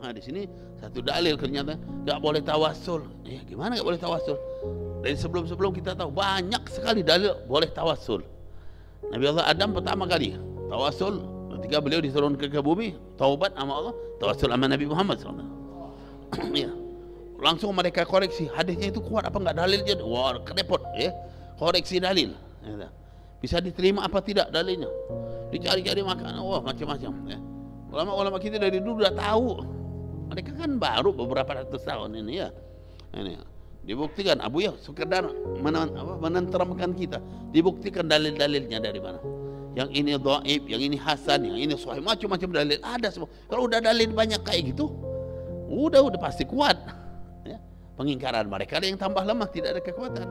Nah di sini satu dalil ternyata nggak boleh tawasul. Ya, eh, gimana nggak boleh tawasul? Dari sebelum-sebelum kita tahu banyak sekali dalil boleh tawasul. Nabi Allah Adam pertama kali tawasul ketika beliau diturun ke, ke bumi taubat sama Allah tawasul sama Nabi Muhammad SAW. ya. Langsung mereka koreksi hadisnya itu kuat apa nggak dalilnya? Wah kerepot ya. Koreksi dalil. Ya. Bisa diterima apa tidak dalilnya? Dicari-cari makanan wah macam-macam ya. Ulama-ulama kita dari dulu dah tahu mereka kan baru beberapa ratus tahun ini ya. Ini ya. dibuktikan Abu ya sekedar menen, menenteramkan kita. Dibuktikan dalil-dalilnya dari mana? Yang ini dhaif, yang ini hasan, yang ini sahih, macam-macam dalil ada semua. Kalau udah dalil banyak kayak gitu, udah udah pasti kuat. Ya. Pengingkaran mereka yang tambah lemah tidak ada kekuatan.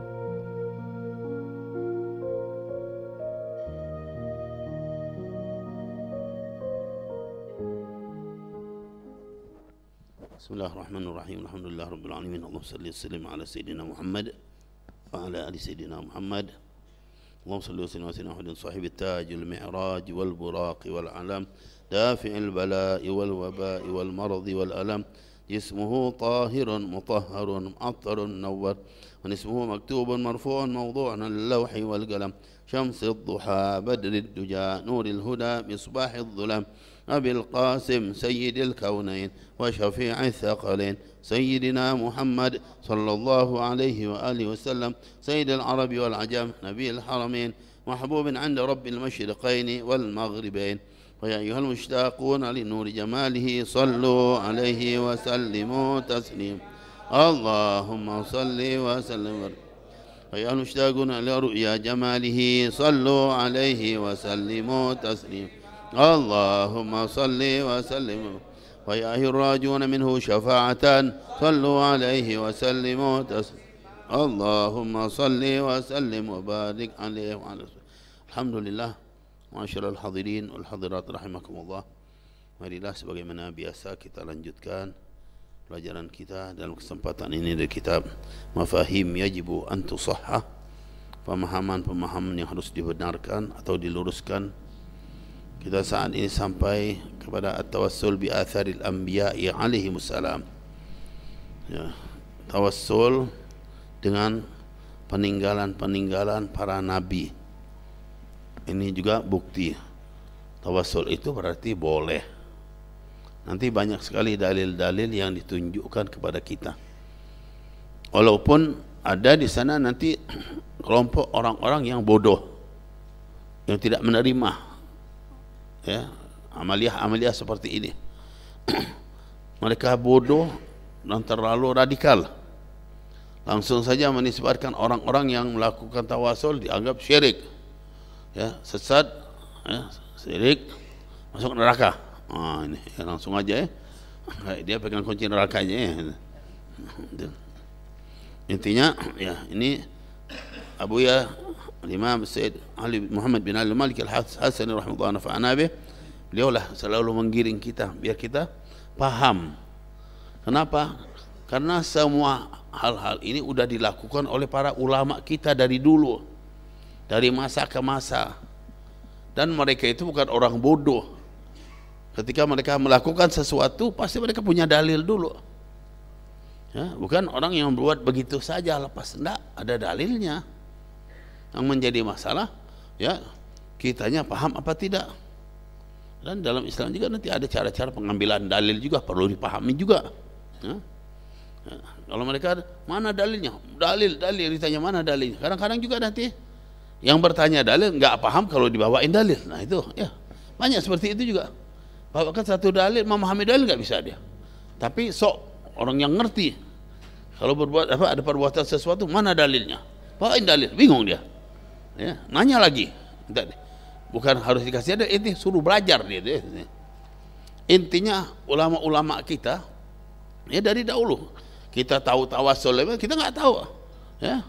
بسم الله الرحمن الرحيم الحمد لله رب العالمين اللهم صل وسلم على سيدنا محمد وعلى ال سيدنا محمد اللهم صل وسلم على سيدنا محمد صاحب التاج والمعراج والبراق والعلم دافع البلاء والوباء والمرض والألم اسمه طاهر مطهر معطر منور ونسمه مكتوب مرفوع موضوع اللوح والقلم شمس الضحى بدر الدجى نور الهدى مصباح الظلام أبي القاسم سيد الكونين وشفيع الثقلين سيدنا محمد صلى الله عليه وآله وسلم سيد العرب والعجم نبي الحرمين محبوب عند رب المشرقين والمغربين ويا أيها المشتاقون لنور جماله صلوا عليه وسلموا تسليم اللهم صل وسلم ويا المشتاقون لرؤيا جماله صلوا عليه وسلموا تسليم اللهم صل وسلم وياه الراجون منه شفاعة صلوا عليه وسلموا تسليما اللهم صل وسلم وبارك عليه وعلى رسوله الحمد لله معاشر الحاضرين والحاضرات rahimakum Allah marilah sebagaimana biasa kita lanjutkan pelajaran kita dalam kesempatan ini dari kitab Mafahim Yajibu Antusahha pemahaman-pemahaman yang harus dibenarkan atau diluruskan Kita saat ini sampai kepada at-tawassul bi atharil anbiya'i alaihi wassalam. Ya, tawassul dengan peninggalan-peninggalan para nabi. Ini juga bukti. Tawassul itu berarti boleh. Nanti banyak sekali dalil-dalil yang ditunjukkan kepada kita. Walaupun ada di sana nanti kelompok orang-orang yang bodoh yang tidak menerima ya amaliah-amaliah seperti ini mereka bodoh dan terlalu radikal langsung saja menisbatkan orang-orang yang melakukan tawasul dianggap syirik ya sesat ya, syirik masuk neraka ah, ini ya, langsung aja ya dia pegang kunci nerakanya ya. Gitu. intinya ya ini Abu ya الإمام السيد علي Muhammad bin Ali Malik Al-Hasani rahimahullah nafa'ana bih beliau lah selalu menggiring kita biar kita paham kenapa karena semua hal-hal ini sudah dilakukan oleh para ulama kita dari dulu dari masa ke masa dan mereka itu bukan orang bodoh ketika mereka melakukan sesuatu pasti mereka punya dalil dulu ya, bukan orang yang buat begitu saja lepas enggak ada dalilnya yang menjadi masalah ya kitanya paham apa tidak. Dan dalam Islam juga nanti ada cara-cara pengambilan dalil juga perlu dipahami juga. Ya. ya kalau mereka mana dalilnya? Dalil, dalil ditanya mana dalilnya? Kadang-kadang juga nanti yang bertanya dalil nggak paham kalau dibawain dalil. Nah itu ya banyak seperti itu juga. Bawakan satu dalil memahami dalil nggak bisa dia. Tapi sok orang yang ngerti kalau berbuat apa ada perbuatan sesuatu mana dalilnya? Bawain dalil, bingung dia ya, nanya lagi bukan harus dikasih ada ini suruh belajar dia intinya ulama-ulama kita ya dari dahulu kita tahu tawasul ya, kita nggak tahu ya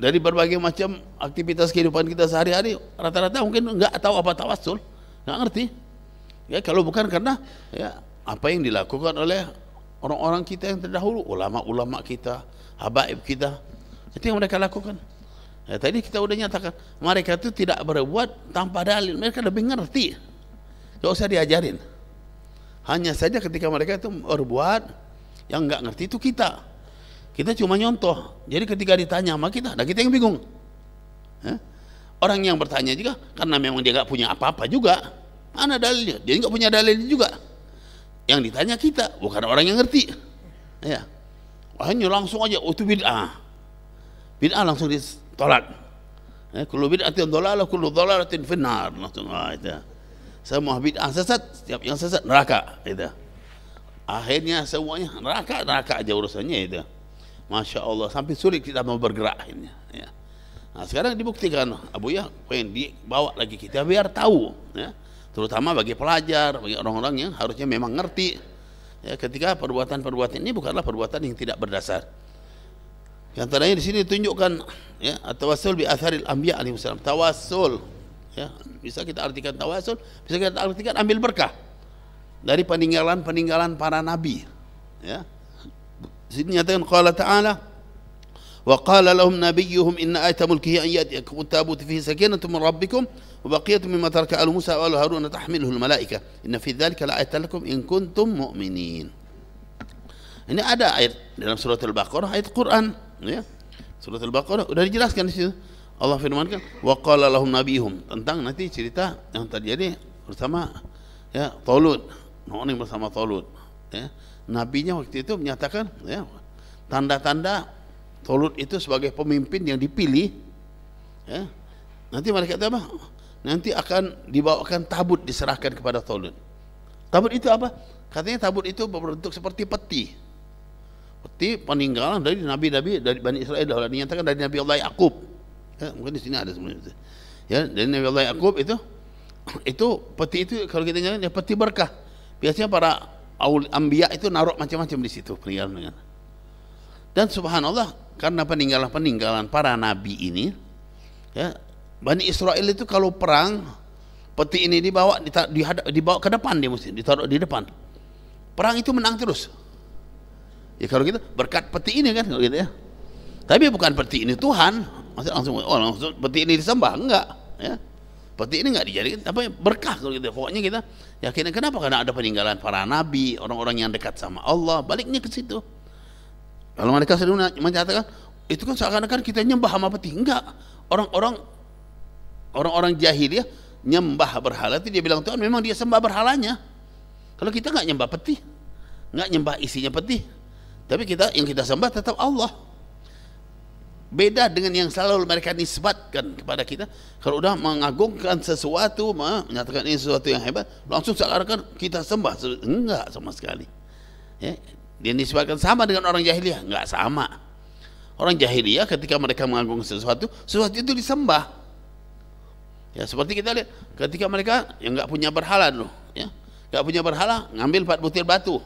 dari berbagai macam aktivitas kehidupan kita sehari-hari rata-rata mungkin nggak tahu apa tawasul nggak ngerti ya kalau bukan karena ya apa yang dilakukan oleh orang-orang kita yang terdahulu ulama-ulama kita habaib kita itu yang mereka lakukan Ya, tadi kita udah nyatakan mereka itu tidak berbuat tanpa dalil. Mereka lebih ngerti. Gak usah diajarin. Hanya saja ketika mereka itu berbuat yang nggak ngerti itu kita. Kita cuma nyontoh. Jadi ketika ditanya sama kita, ada kita yang bingung. Ya? Orang yang bertanya juga karena memang dia nggak punya apa-apa juga. Mana dalilnya? Dia nggak punya dalil juga. Yang ditanya kita, bukan orang yang ngerti. Ya. Hanya langsung aja, oh itu bid'ah. Bid'ah langsung di tolak. Ya, kullu bid'atin dhalalah kullu dhalalatin finnar. Nah, nah, itu. Semua bid'ah sesat, setiap yang sesat neraka itu. Akhirnya semuanya neraka, neraka aja urusannya itu. Masya Allah, sampai sulit kita mau bergerak akhirnya. Ya. Nah, sekarang dibuktikan Abu ya pengen dibawa lagi kita biar tahu ya. Terutama bagi pelajar, bagi orang-orang yang harusnya memang ngerti ya, ketika perbuatan-perbuatan ini bukanlah perbuatan yang tidak berdasar. Yang antaranya di sini ditunjukkan ya tawasul bi atharil anbiya alaihi wasallam. Tawasul ya, bisa kita artikan tawasul, bisa kita artikan ambil berkah dari peninggalan-peninggalan para nabi. Ya. Sini nyatakan qala ta'ala wa qala lahum nabiyyuhum inna ayata mulkihi an ya'tiyakum tabut fihi sakinatun min rabbikum wa baqiyatun mimma taraka al Musa wa al Harun tahmiluhu al malaika inna fi dhalika la'ayatan lakum in kuntum mu'minin. Ini ada ayat dalam surat Al-Baqarah ayat Quran ya surat al-baqarah sudah dijelaskan di situ Allah firmankan wa qala lahum nabiyuhum tentang nanti cerita yang terjadi bersama ya Talut Nuh bersama Talut ya nabinya waktu itu menyatakan ya tanda-tanda Talut itu sebagai pemimpin yang dipilih ya nanti mereka kata apa nanti akan dibawakan tabut diserahkan kepada Talut tabut itu apa katanya tabut itu berbentuk seperti peti seperti peninggalan dari nabi-nabi dari Bani Israel dahulu dinyatakan dari Nabi Allah Yakub. Ya, mungkin di sini ada sebenarnya. Ya, dari Nabi Allah Yakub itu itu peti itu kalau kita ingat ya peti berkah. Biasanya para aul ambia itu naruh macam-macam di situ peninggalan dengan. Dan subhanallah karena peninggalan-peninggalan para nabi ini ya Bani Israel itu kalau perang peti ini dibawa dibawa ke depan dia mesti ditaruh di depan. Perang itu menang terus Ya kalau gitu berkat peti ini kan kalau gitu ya. Tapi bukan peti ini Tuhan. Maksudnya langsung oh langsung peti ini disembah enggak ya. Peti ini enggak dijadikan apa berkah kalau gitu. Pokoknya kita yakin kenapa karena ada peninggalan para nabi, orang-orang yang dekat sama Allah, baliknya ke situ. Kalau mereka sering menyatakan itu kan seakan-akan kita nyembah sama peti. Enggak. Orang-orang orang-orang jahiliyah nyembah berhala itu dia bilang Tuhan memang dia sembah berhalanya. Kalau kita enggak nyembah peti, enggak nyembah isinya peti, tapi kita yang kita sembah tetap Allah. Beda dengan yang selalu mereka nisbatkan kepada kita. Kalau udah mengagungkan sesuatu, menyatakan ini sesuatu yang hebat, langsung seakan-akan kita sembah. Enggak sama sekali. Ya, dia nisbatkan sama dengan orang jahiliyah, enggak sama. Orang jahiliyah ketika mereka mengagungkan sesuatu, sesuatu itu disembah. Ya seperti kita lihat ketika mereka yang enggak punya berhala dulu, ya. Enggak punya berhala, ngambil empat butir batu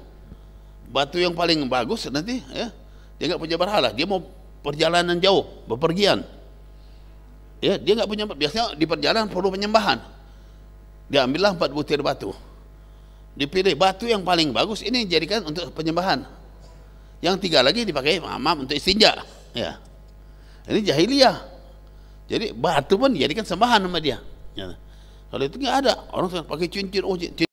batu yang paling bagus nanti ya dia nggak punya berhala dia mau perjalanan jauh bepergian ya dia nggak punya biasanya di perjalanan perlu penyembahan dia ambillah empat butir batu dipilih batu yang paling bagus ini dijadikan untuk penyembahan yang tiga lagi dipakai mamam untuk istinja ya ini jahiliyah jadi batu pun dijadikan sembahan sama dia ya. kalau itu nggak ada orang pakai cincin oh cincin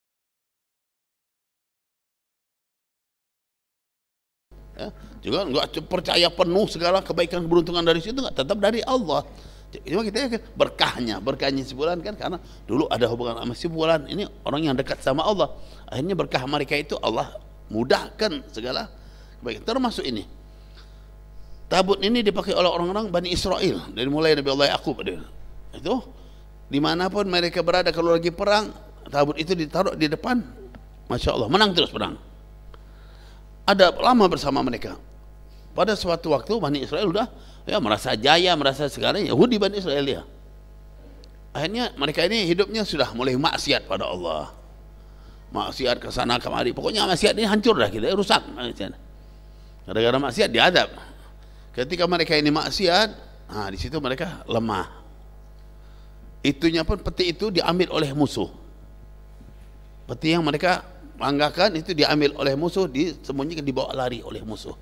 ya. juga nggak percaya penuh segala kebaikan keberuntungan dari situ nggak tetap dari Allah ini kita yakin berkahnya berkahnya si bulan kan karena dulu ada hubungan sama si bulan ini orang yang dekat sama Allah akhirnya berkah mereka itu Allah mudahkan segala kebaikan termasuk ini tabut ini dipakai oleh orang-orang Bani Israel dari mulai Nabi Allah Yakub itu dimanapun mereka berada kalau lagi perang tabut itu ditaruh di depan Masya Allah menang terus perang ada lama bersama mereka. Pada suatu waktu Bani Israel sudah ya merasa jaya, merasa segarnya Yahudi Bani Israel ya. Akhirnya mereka ini hidupnya sudah mulai maksiat pada Allah. Maksiat ke sana kemari. Pokoknya maksiat ini hancur dah kita, rusak. Gara-gara maksiat diadab. Ketika mereka ini maksiat, nah di situ mereka lemah. Itunya pun peti itu diambil oleh musuh. Peti yang mereka melanggarkan itu diambil oleh musuh disembunyikan dibawa lari oleh musuh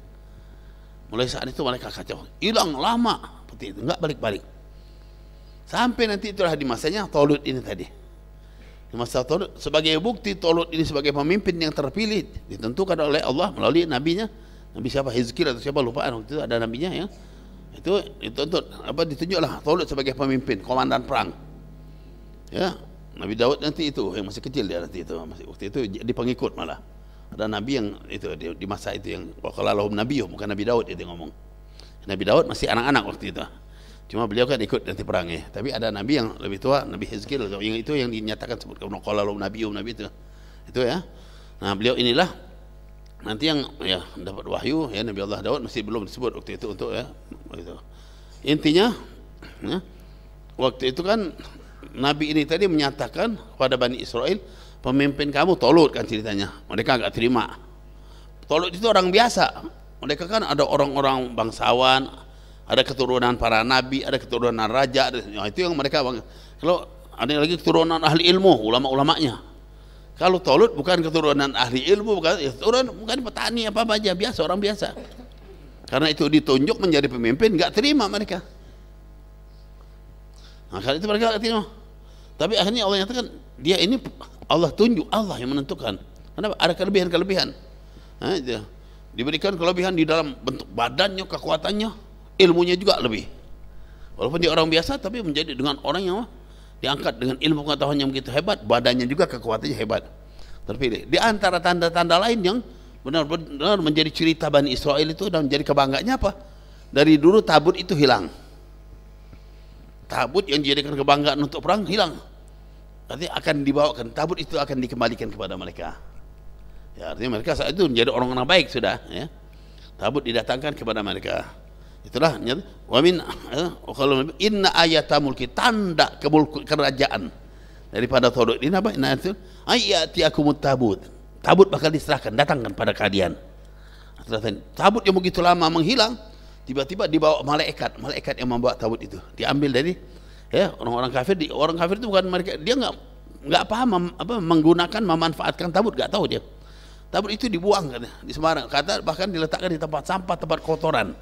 mulai saat itu mereka kacau hilang lama seperti itu nggak balik-balik sampai nanti itulah di masanya Tolut ini tadi di masa Tolut sebagai bukti Tolut ini sebagai pemimpin yang terpilih ditentukan oleh Allah melalui nabinya nabi siapa Hizkir atau siapa lupa waktu itu ada nabinya ya itu dituntut apa ditunjuklah Tolut sebagai pemimpin komandan perang ya Nabi Daud nanti itu yang masih kecil dia nanti itu masih waktu itu di pengikut malah ada nabi yang itu di, di masa itu yang wakalalahum nabiyuh bukan Nabi Daud itu ngomong Nabi Daud masih anak-anak waktu itu cuma beliau kan ikut nanti perangnya tapi ada nabi yang lebih tua Nabi Hizkil yang itu yang dinyatakan sebut wakalalahum nabiyuh nabi itu itu ya nah beliau inilah nanti yang ya dapat wahyu ya Nabi Allah Daud masih belum disebut waktu itu untuk ya itu intinya ya, waktu itu kan Nabi ini tadi menyatakan kepada Bani Israel, pemimpin kamu Tolut kan ceritanya. Mereka nggak terima. Tolut itu orang biasa. Mereka kan ada orang-orang bangsawan, ada keturunan para nabi, ada keturunan raja, ada, ya itu yang mereka Kalau ada lagi keturunan ahli ilmu, ulama-ulamanya. Kalau Tolut bukan keturunan ahli ilmu, bukan ya, keturunan bukan petani apa apa aja biasa orang biasa. Karena itu ditunjuk menjadi pemimpin, nggak terima mereka. Nah, itu mereka gak terima. Tapi akhirnya Allah nyatakan dia ini Allah tunjuk Allah yang menentukan. Kenapa? Ada kelebihan-kelebihan. Diberikan kelebihan di dalam bentuk badannya, kekuatannya, ilmunya juga lebih. Walaupun dia orang biasa tapi menjadi dengan orang yang diangkat dengan ilmu pengetahuan yang begitu hebat, badannya juga kekuatannya hebat. Terpilih. Di antara tanda-tanda lain yang benar-benar menjadi cerita Bani Israel itu dan menjadi kebanggaannya apa? Dari dulu tabut itu hilang. Tabut yang dijadikan kebanggaan untuk perang hilang nanti akan dibawakan tabut itu akan dikembalikan kepada mereka ya artinya mereka saat itu menjadi orang-orang baik sudah ya tabut didatangkan kepada mereka itulah wa min kalau eh, inna ayatamulki tanda kemulk kerajaan daripada thodok ini apa inna itu aku tabut tabut bakal diserahkan datangkan pada kalian tabut yang begitu lama menghilang tiba-tiba dibawa malaikat malaikat yang membawa tabut itu diambil dari ya orang-orang kafir di orang kafir itu bukan mereka dia nggak nggak paham mem, apa menggunakan memanfaatkan tabut nggak tahu dia tabut itu dibuang kan di Semarang kata bahkan diletakkan di tempat sampah tempat kotoran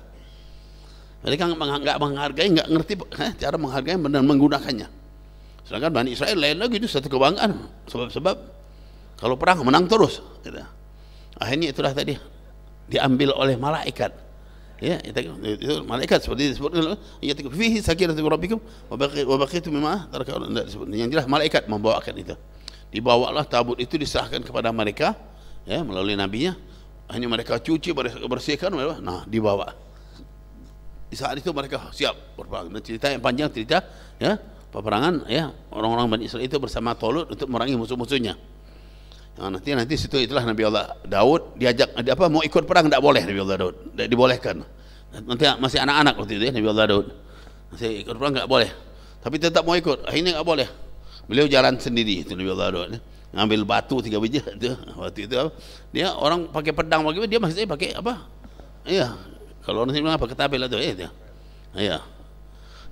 mereka nggak menghargai nggak ngerti eh, cara menghargai dan menggunakannya sedangkan Bani Israel lain lagi itu satu kebanggaan sebab-sebab kalau perang menang terus gitu. akhirnya itulah tadi diambil oleh malaikat ya tengok itu malaikat seperti disebut dalam ya tengok fihi sakiratu rabbikum wa baqitu mimma tarakal disebut yang jelas malaikat membawakan itu dibawalah tabut itu diserahkan kepada mereka ya melalui nabinya hanya mereka cuci bersihkan nah dibawa di saat itu mereka siap berperang dan cerita yang panjang cerita ya peperangan ya orang-orang Bani Israel itu bersama Tolut untuk merangi musuh-musuhnya Nah, nanti nanti situ itulah Nabi Allah Daud diajak apa mau ikut perang tidak boleh Nabi Allah Daud tidak dibolehkan. Nanti masih anak-anak waktu itu ya Nabi Allah Daud masih ikut perang tidak boleh. Tapi tetap mau ikut akhirnya tidak boleh. Beliau jalan sendiri itu Nabi Allah Daud. Ya. Ngambil batu tiga biji itu waktu itu apa? dia orang pakai pedang bagaimana dia masih pakai apa? Iya kalau orang sini bilang apa ketabel itu ya dia. Iya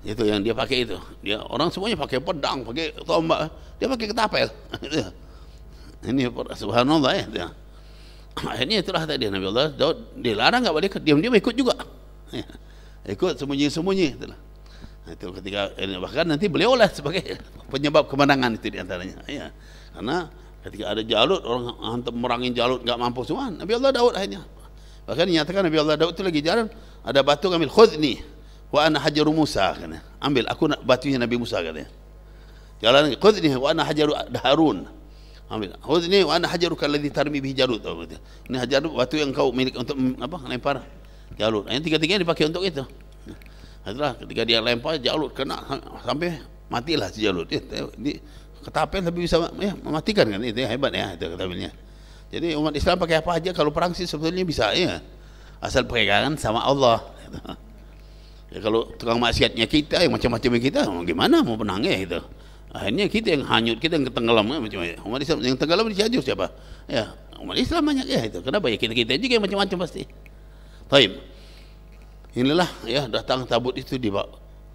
itu yang dia pakai itu dia orang semuanya pakai pedang pakai tombak dia pakai ketapel iya. Ini subhanallah ya. Dia. Akhirnya itulah tadi Nabi Allah Daud dilarang nggak boleh ikut, diam-diam ikut juga. Ya. Ikut sembunyi-sembunyi itulah. Nah, itu ketika eh, bahkan nanti beliau lah sebagai penyebab kemenangan itu diantaranya. Ya. Karena ketika ada Jalut orang untuk merangin Jalut nggak mampu semua. Nabi Allah Daud akhirnya bahkan dinyatakan Nabi Allah Daud itu lagi jalan ada batu ambil khudni wa ana hajaru Musa kena Ambil aku batunya Nabi Musa katanya. Jalan khudni wa ana hajaru Harun. Ambil. oh ini ana hajaruka alladhi tarmi bihi jarut, Ini hajar batu yang kau milik untuk apa? Lempar jalur, Yang tiga-tiganya dipakai untuk itu. Itulah ketika dia lempar jalur kena sampai matilah si jalur, Ini ketapel tapi bisa ya, mematikan kan itu ya, hebat ya itu ketapelnya. Jadi umat Islam pakai apa aja kalau perang sih sebetulnya bisa ya. Asal pegangan sama Allah. Ya, kalau tukang maksiatnya kita yang macam-macam kita gimana mau menang ya itu akhirnya kita yang hanyut kita yang tenggelam eh, macam ya. umat Islam yang tenggelam di Cianjur siapa ya umat Islam banyak ya itu kenapa ya kita kita juga macam-macam pasti Taim, inilah ya datang tabut itu dibawa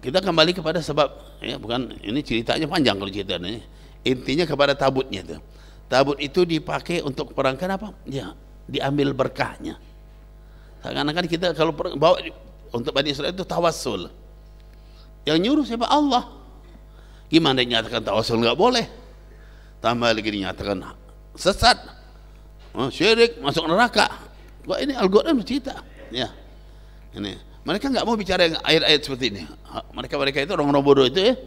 kita kembali kepada sebab ya bukan ini ceritanya panjang kalau ceritanya intinya kepada tabutnya itu tabut itu dipakai untuk perang kenapa ya diambil berkahnya Karena kan kita kalau bawa untuk Bani Israel itu tawassul yang nyuruh siapa Allah Gimana dinyatakan tawasul nggak boleh? Tambah lagi dinyatakan sesat, oh, syirik, masuk neraka. Wah ini algoritma cerita. Ya, ini mereka nggak mau bicara yang ayat-ayat seperti ini. Mereka mereka itu orang-orang bodoh itu ya,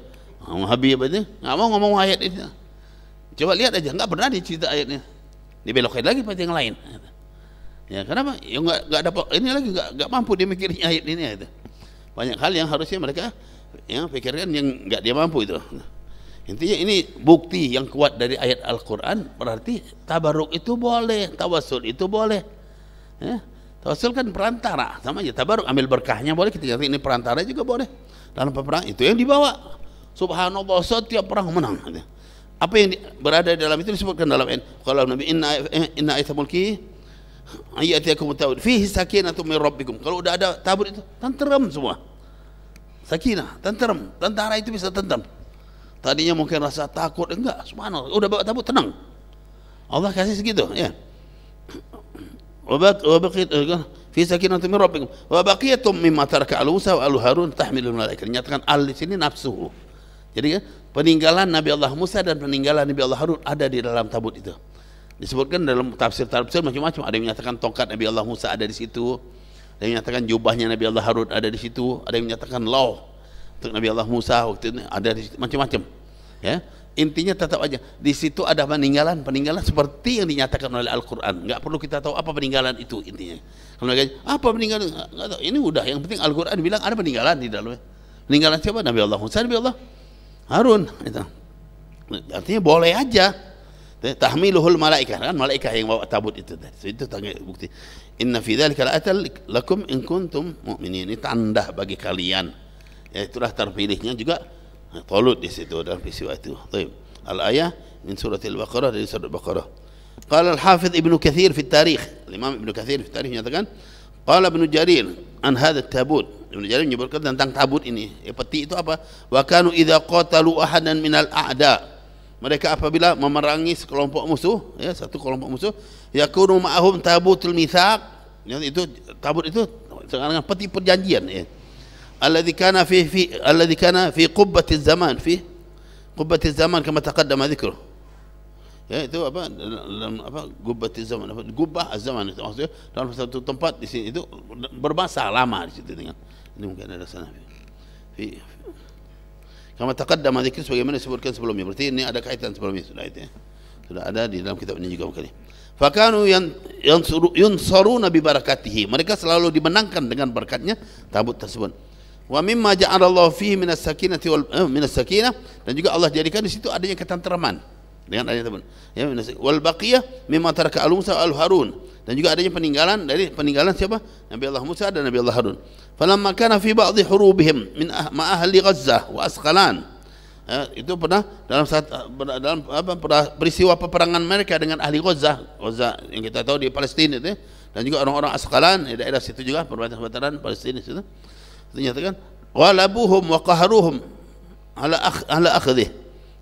Habib itu nggak mau ngomong ayat ini. Coba lihat aja, nggak pernah dicerita ayatnya. Dibelokin lagi pada yang lain. Ya kenapa? Ya nggak nggak dapat ini lagi nggak nggak mampu dia mikirin ayat ini itu. Banyak hal yang harusnya mereka ya pikirkan yang nggak dia mampu itu intinya ini bukti yang kuat dari ayat Al-Quran berarti tabaruk itu boleh tawasul itu boleh ya. tawasul kan perantara sama aja tabaruk ambil berkahnya boleh kita ini perantara juga boleh dalam peperangan itu yang dibawa subhanallah setiap perang menang apa yang di, berada dalam itu disebutkan dalam kalau Nabi inna inna mulki ayatiyakum tawud fihi sakinatu min rabbikum kalau udah ada tabut itu tenteram semua sakinah, tentrem. Tentara itu bisa tentrem. Tadinya mungkin rasa takut, enggak, subhanallah. Udah bawa tabut tenang. Allah kasih segitu, ya. Wabat wabaqit eh, fi sakinatin min rabbikum wa baqiyatum mimma taraka al-Musa wa al-Harun tahmilul malaikah. Nyatakan al di sini nafsu. Jadi ya, peninggalan Nabi Allah Musa dan peninggalan Nabi Allah Harun ada di dalam tabut itu. Disebutkan dalam tafsir-tafsir macam-macam. Ada yang menyatakan tongkat Nabi Allah Musa ada di situ. Ada yang menyatakan jubahnya Nabi Allah Harun ada di situ, ada yang menyatakan lauh untuk Nabi Allah Musa waktu itu ada di macam-macam. Ya. Intinya tetap aja di situ ada peninggalan, peninggalan seperti yang dinyatakan oleh Al-Qur'an. Enggak perlu kita tahu apa peninggalan itu intinya. Kalau lagi apa peninggalan? Enggak tahu. Ini udah yang penting Al-Qur'an bilang ada peninggalan di dalamnya. Peninggalan siapa? Nabi Allah Musa, Nabi Allah Harun gitu. Artinya boleh aja Eh, tahmiluhul malaikah kan malaikah yang bawa tabut itu itu bukti inna fi dzalika laatal lakum in kuntum mu'minin ini tanda bagi kalian ya itulah terpilihnya juga eh, Talut di situ dalam peristiwa itu طيب al-ayah min surah al-baqarah dari surat al-baqarah qala al-hafiz ibnu katsir fi tarikh imam ibnu katsir fi tarikh menyatakan qala ibnu jarir an hadha tabut ibnu Jarir menyebutkan tentang tabut ini ya, peti itu apa wa kanu idza qatalu ahadan minal a'da mereka apabila memerangi sekelompok musuh ya satu kelompok musuh yakunu ma'ahum tabutul mitsaq ya, itu tabut itu dengan peti perjanjian ya alladzi kana fi fi alladzi kana fi qubbatiz zaman fi qubbatiz zaman kama taqaddama dzikru ya itu apa dalam apa qubbatiz zaman apa gubbah az zaman itu maksudnya dalam satu tempat di sini itu bermasa lama di situ dengan ini mungkin ada sana ya. fi Kama taqaddama dzikir sebagaimana disebutkan sebelumnya. Berarti ini ada kaitan sebelumnya sudah itu ya. Sudah ada di dalam kitab ini juga kali. Fakanu yang yang suruh yang yunsaru nabi barakatihi. Mereka selalu dimenangkan dengan berkatnya tabut tersebut. Wa mimma ja'alallahu fi minas sakinati wal eh, minas sakinah dan juga Allah jadikan di situ adanya ketenteraman dengan adanya tabut. Ya minas wal baqiyah mimma taraka al-Musa al-Harun. al al harun dan juga adanya peninggalan dari peninggalan siapa Nabi Allah Musa dan Nabi Allah Harun falamma kana fi ba'dhi hurubihim min ah, ma ahli Gaza wa Asqalan ya, itu pernah dalam saat eh, dalam apa peristiwa peperangan mereka dengan ahli Gaza Gaza yang kita tahu di Palestina itu ya. dan juga orang-orang Asqalan di daerah situ juga perbatasan perbatasan Palestina situ itu nyatakan ghalabuhum wa qaharuhum ala akh ala akhdih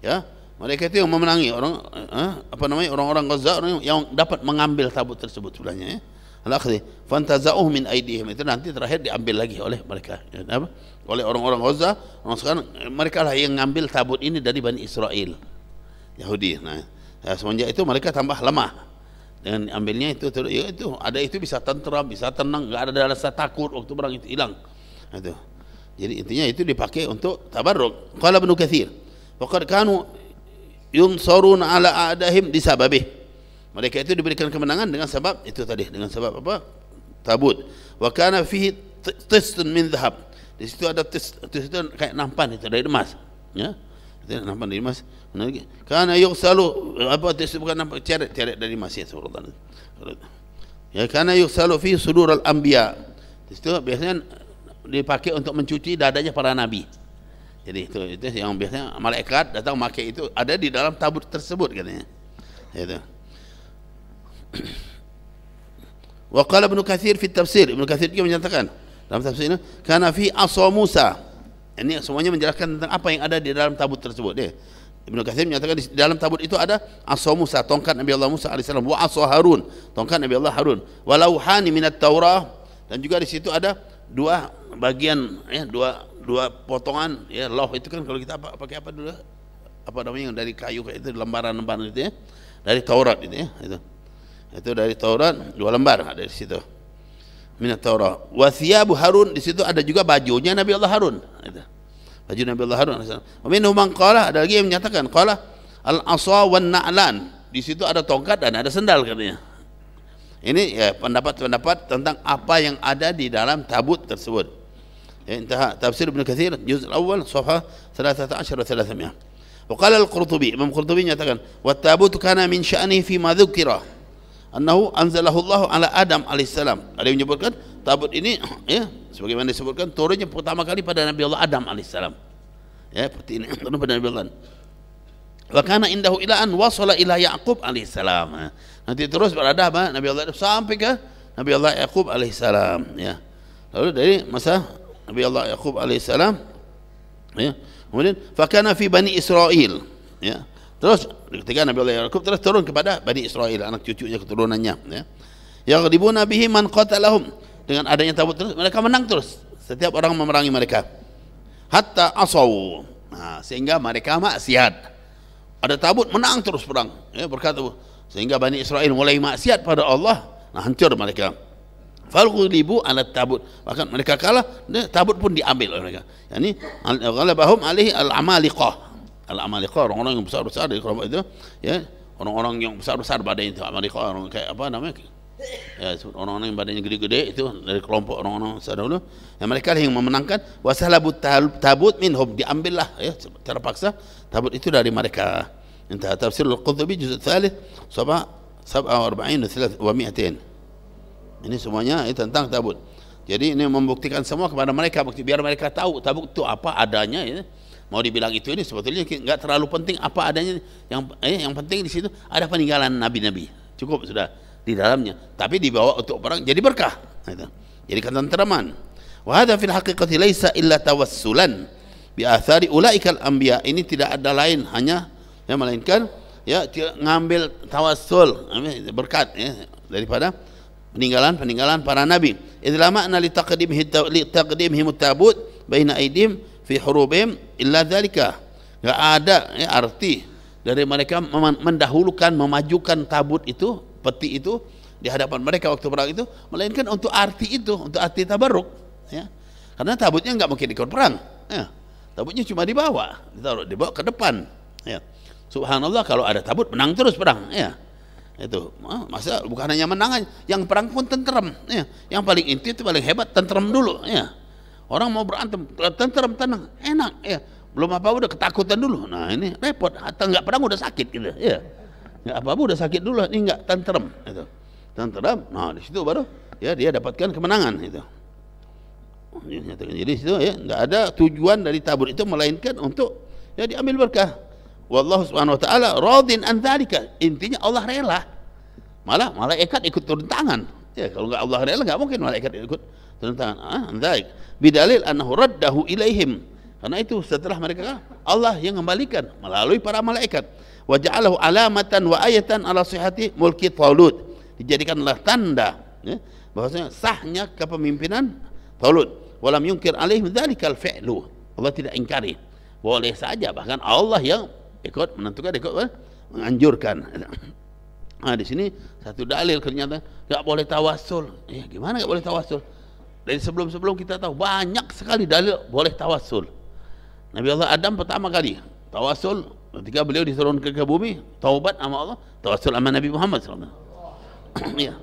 ya mereka itu yang memenangi orang eh, apa namanya orang-orang Gaza orang yang dapat mengambil tabut tersebut sebenarnya. Ya. Al-Akhdhi fantazauh min aidihim itu nanti terakhir diambil lagi oleh mereka. Ya, apa? Oleh orang-orang Gaza, orang sekarang mereka lah yang ngambil tabut ini dari Bani Israel. Yahudi. Nah, ya, semenjak itu mereka tambah lemah dengan ambilnya itu ya itu ada itu bisa tentera, bisa tenang, nggak ada rasa takut waktu perang itu hilang. Nah, itu. Jadi intinya itu dipakai untuk tabarruk. Qala Ibnu Katsir, waqad kanu yunsarun ala adahim disababih mereka itu diberikan kemenangan dengan sebab itu tadi dengan sebab apa tabut wa kana fihi tistun min dhahab di situ ada tis itu kayak nampan itu dari emas ya itu nampan dari emas kana yusalu apa tis bukan nampan ceret ceret dari emas ya surah ya kana yusalu fi sudur al anbiya di situ biasanya dipakai untuk mencuci dadanya para nabi jadi itu itu yang biasanya malaikat datang makai itu ada di dalam tabut tersebut katanya. Itu. Wa qala Ibnu Katsir fi tafsir Ibnu Katsir juga menyatakan dalam tafsir ini kana fi aswa Musa. Ini semuanya menjelaskan tentang apa yang ada di dalam tabut tersebut dia. Ibnu Katsir menyatakan di dalam tabut itu ada aswa Musa, tongkat Nabi Allah Musa alaihi salam wa aswa Harun, tongkat Nabi Allah Harun, wa lauhani minat Taurah dan juga di situ ada dua bagian ya dua dua potongan ya loh itu kan kalau kita pakai apa dulu apa namanya yang dari kayu kayak itu lembaran-lembaran itu ya dari Taurat itu ya itu itu dari Taurat dua lembar ada di situ minat Taurat wasiyabu Harun di situ ada juga bajunya Nabi Allah Harun itu baju Nabi Allah Harun minhum umang kola ada lagi yang menyatakan kola al aswa wan na'lan di situ ada tongkat dan ada sendal katanya ini ya pendapat-pendapat tentang apa yang ada di dalam tabut tersebut انتهى تفسير ابن كثير الجزء الأول صفحة 13 و 300 وقال القرطبي إمام القرطبي nyatakan والتابوت كان من شأنه فيما ذكر annahu anzalahu Allah ala Adam alaihissalam. Ada yang menyebutkan tabut ini ya sebagaimana disebutkan turunnya pertama kali pada Nabi Allah Adam alaihi salam. Ya, seperti ini turun pada Nabi Allah. Wa kana indahu ila an wasala ila Yaqub alaihi salam. Nanti terus berada apa Nabi Allah sampai ke Nabi Allah Yaqub alaihissalam ya. Lalu dari masa Nabi Allah Yakub alaihissalam ya. kemudian fakana fi bani Israel ya. terus ketika Nabi Allah Yakub terus turun kepada bani Israel anak cucunya keturunannya ya. yaghdibuna bihi man Lahum dengan adanya tabut terus mereka menang terus setiap orang memerangi mereka hatta asaw nah, sehingga mereka maksiat ada tabut menang terus perang ya, berkata sehingga Bani Israel mulai maksiat pada Allah nah hancur mereka falghulibu ala tabut bahkan mereka kalah tabut pun diambil oleh mereka Ini yakni ghalabahum alaihi al-amaliqah al-amaliqah orang-orang yang besar-besar dari kerabat itu ya orang-orang yang besar-besar badan itu amaliqah orang kayak apa namanya ya orang-orang yang badannya gede-gede itu dari kelompok orang-orang besar dulu yang mereka lah yang memenangkan wasalabu tabut min minhum diambillah ya terpaksa tabut itu dari mereka entah qudbi tafsir al-qudhubi juz 3 47 300 Ini semuanya ini tentang tabut. Jadi ini membuktikan semua kepada mereka biar mereka tahu tabut itu apa adanya ya. Mau dibilang itu ini sebetulnya nggak terlalu penting apa adanya. Yang eh, yang penting di situ ada peninggalan nabi-nabi. Cukup sudah di dalamnya. Tapi dibawa untuk perang jadi berkah. Gitu. Jadi ketenteraman. Wa hadza fil haqiqati laisa illa tawassulan bi athari ulaikal anbiya. Ini tidak ada lain hanya yang melainkan ya ngambil tawassul ya, berkat ya daripada peninggalan-peninggalan para nabi. Idza ma'na li taqdimhi li taqdimhim tabut baina aidim fi hurubim illa dzalika. Enggak ada ya, arti dari mereka mendahulukan memajukan tabut itu, peti itu di hadapan mereka waktu perang itu melainkan untuk arti itu, untuk arti tabarruk ya. Karena tabutnya enggak mungkin ikut perang. Ya. Tabutnya cuma dibawa, ditaruh dibawa ke depan. Ya. Subhanallah kalau ada tabut menang terus perang ya itu ah, masa bukan hanya menang yang perang pun tentrem ya yang paling inti itu paling hebat tentrem dulu ya orang mau berantem tentrem tenang enak ya belum apa udah ketakutan dulu nah ini repot atau nggak perang udah sakit gitu ya nggak apa apa udah sakit dulu ini nggak tentrem itu tentrem nah di situ baru ya dia dapatkan kemenangan itu jadi situ ya nggak ada tujuan dari tabur itu melainkan untuk ya diambil berkah Wallahu subhanahu wa ta'ala radin an dhalika. Intinya Allah rela. Malah malaikat ikut turun tangan. Ya kalau nggak Allah rela nggak mungkin malaikat ikut turun tangan. Ah, an Bidalil annahu raddahu ilaihim. Karena itu setelah mereka Allah yang mengembalikan melalui para malaikat. Wa ja'alahu alamatan wa ayatan ala sihati mulki Talut. Dijadikanlah tanda ya, bahwasanya sahnya kepemimpinan Talut. Walam yungkir alaihim dzalikal fi'lu. Allah tidak ingkari. Boleh saja bahkan Allah yang ikut menentukan ikut apa? menganjurkan. Nah, ha, di sini satu dalil ternyata tidak boleh tawasul. Ya, eh, gimana tidak boleh tawasul? Dari sebelum-sebelum kita tahu banyak sekali dalil boleh tawasul. Nabi Allah Adam pertama kali tawasul ketika beliau diturunkan ke bumi, taubat sama Allah, tawasul sama Nabi Muhammad SAW. alaihi wasallam. Ya.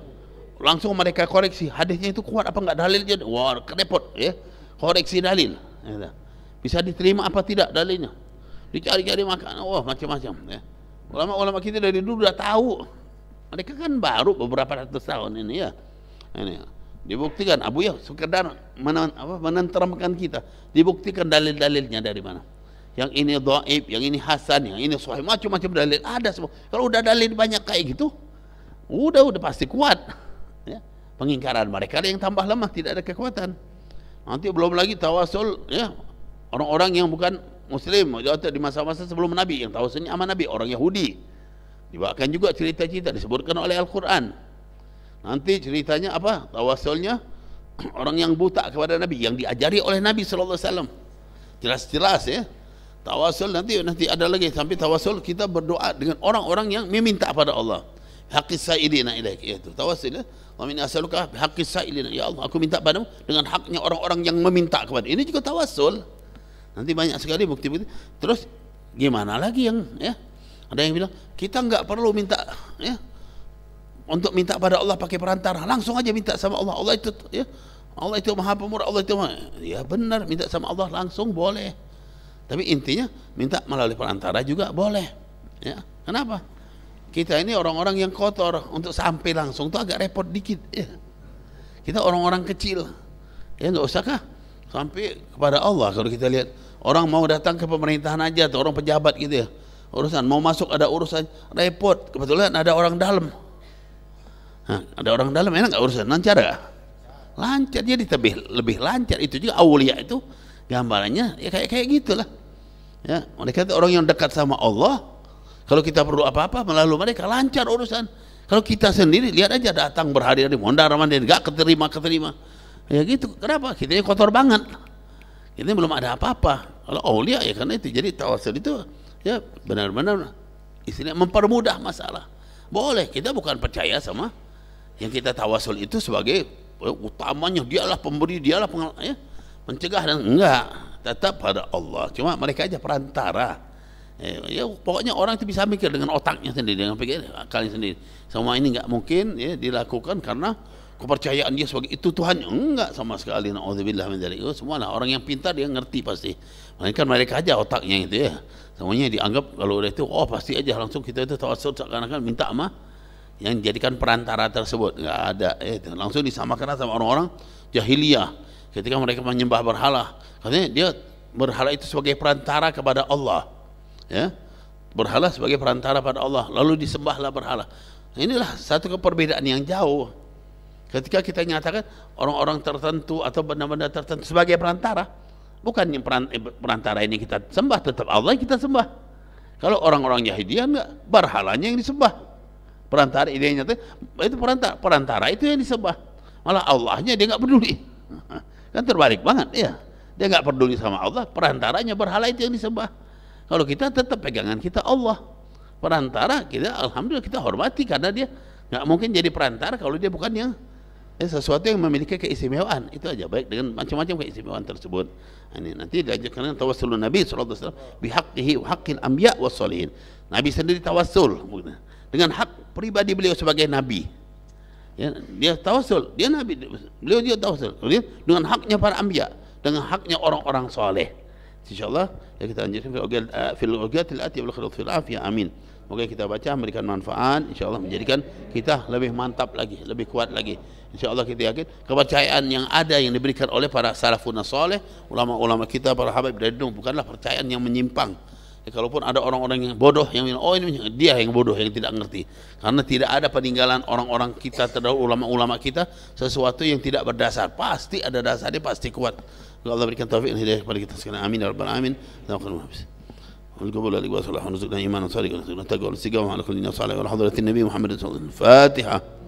Langsung mereka koreksi hadisnya itu kuat apa enggak dalilnya? Wah, repot ya. Koreksi dalil. Ya, Bisa diterima apa tidak dalilnya? dicari-cari makanan wah macam-macam ya ulama-ulama kita dari dulu udah tahu mereka kan baru beberapa ratus tahun ini ya ini ya. dibuktikan Abu ya sekedar menen, apa, menenteramkan kita dibuktikan dalil-dalilnya dari mana yang ini doib, yang ini hasan, yang ini sahih macam-macam dalil ada semua kalau udah dalil banyak kayak gitu udah udah pasti kuat ya. pengingkaran mereka yang tambah lemah tidak ada kekuatan nanti belum lagi tawasul ya orang-orang yang bukan Muslim di masa-masa sebelum Nabi yang tahu sunnah aman Nabi orang Yahudi dibawakan juga cerita-cerita disebutkan oleh Al-Quran nanti ceritanya apa tawasulnya orang yang buta kepada Nabi yang diajari oleh Nabi SAW jelas-jelas ya tawasul nanti nanti ada lagi sampai tawasul kita berdoa dengan orang-orang yang meminta kepada Allah haqqis sa'idina ilaik itu ya, tawasul ya wa min asaluka haqqis sa'idina ya Allah aku minta padamu dengan haknya orang-orang yang meminta kepada ini juga tawasul Nanti banyak sekali bukti-bukti. Terus gimana lagi yang ya? Ada yang bilang kita nggak perlu minta ya untuk minta pada Allah pakai perantara. Langsung aja minta sama Allah. Allah itu ya Allah itu maha pemurah. Allah itu maha. ya benar minta sama Allah langsung boleh. Tapi intinya minta melalui perantara juga boleh. Ya kenapa? Kita ini orang-orang yang kotor untuk sampai langsung tuh agak repot dikit. Ya. Kita orang-orang kecil ya nggak usah kah sampai kepada Allah kalau kita lihat orang mau datang ke pemerintahan aja atau orang pejabat gitu ya urusan mau masuk ada urusan repot kebetulan ada orang dalam ada orang dalam enak gak urusan lancar gak? lancar jadi lebih lebih lancar itu juga awliya itu gambarannya ya kayak kayak gitulah ya mereka itu orang yang dekat sama Allah kalau kita perlu apa-apa melalui mereka lancar urusan kalau kita sendiri lihat aja datang berhari-hari mondar mandir gak keterima keterima Ya gitu. Kenapa? Kita ini kotor banget. Kita belum ada apa-apa. Kalau awliya ya karena itu. Jadi tawasul itu ya benar-benar istilah mempermudah masalah. Boleh. Kita bukan percaya sama yang kita tawasul itu sebagai oh, utamanya dialah pemberi, dialah pengal ya, mencegah dan enggak. Tetap pada Allah. Cuma mereka aja perantara. Eh, ya, pokoknya orang itu bisa mikir dengan otaknya sendiri dengan pikiran kalian sendiri semua ini nggak mungkin ya dilakukan karena kepercayaan dia sebagai itu Tuhan enggak sama sekali naudzubillah min dzalik itu oh, semualah orang yang pintar dia ngerti pasti Mereka mereka aja otaknya itu ya semuanya dianggap kalau udah itu oh pasti aja langsung kita itu tawasul seakan-akan minta mah yang jadikan perantara tersebut enggak ada eh, itu langsung disamakan sama orang-orang jahiliyah ketika mereka menyembah berhala katanya dia berhala itu sebagai perantara kepada Allah ya berhala sebagai perantara pada Allah lalu disembahlah berhala nah, inilah satu keperbedaan yang jauh Ketika kita nyatakan orang-orang tertentu atau benda-benda tertentu sebagai perantara, bukan yang eh, perantara ini kita sembah, tetap Allah kita sembah. Kalau orang-orang Yahudiyah enggak, barhalanya yang disembah. Perantara nyata, itu perantara, perantara itu yang disembah. Malah Allahnya dia enggak peduli. Kan terbalik banget ya. Dia enggak peduli sama Allah, perantaranya berhala itu yang disembah. Kalau kita tetap pegangan kita Allah. Perantara kita alhamdulillah kita hormati karena dia enggak mungkin jadi perantara kalau dia bukan yang sesuatu yang memiliki keistimewaan itu aja baik dengan macam-macam keistimewaan tersebut ini nanti diajarkan dengan tawasul Nabi SAW alaihi wasallam bihaqqihi wa haqqil was salihin Nabi sendiri tawasul dengan hak pribadi beliau sebagai nabi ya, dia tawasul dia nabi beliau dia tawasul kemudian dengan haknya para ambiyah dengan haknya orang-orang soleh. insyaallah ya kita lanjutkan fil ugatil ati tiap khairu fil afiya amin Moga kita baca memberikan manfaat, insya Allah menjadikan kita lebih mantap lagi, lebih kuat lagi. Insya Allah kita yakin kepercayaan yang ada yang diberikan oleh para salafun soleh, ulama-ulama kita, para Habib dari dunia bukanlah percayaan yang menyimpang. Ya, kalaupun ada orang-orang yang bodoh yang bilang, oh ini dia yang bodoh yang tidak ngerti. Karena tidak ada peninggalan orang-orang kita terdahulu ulama-ulama kita sesuatu yang tidak berdasar. Pasti ada dasarnya, pasti kuat. Allah berikan taufik dan hidayah kepada kita sekalian. Amin ya rabbal alamin. Wabarakatuh. القبول الذي وصل ونزلنا إيمانا صادقا ونزلنا تقوى والاستقامة على كل نص عليه وعلى حضرة النبي محمد صلى الله عليه وسلم الفاتحة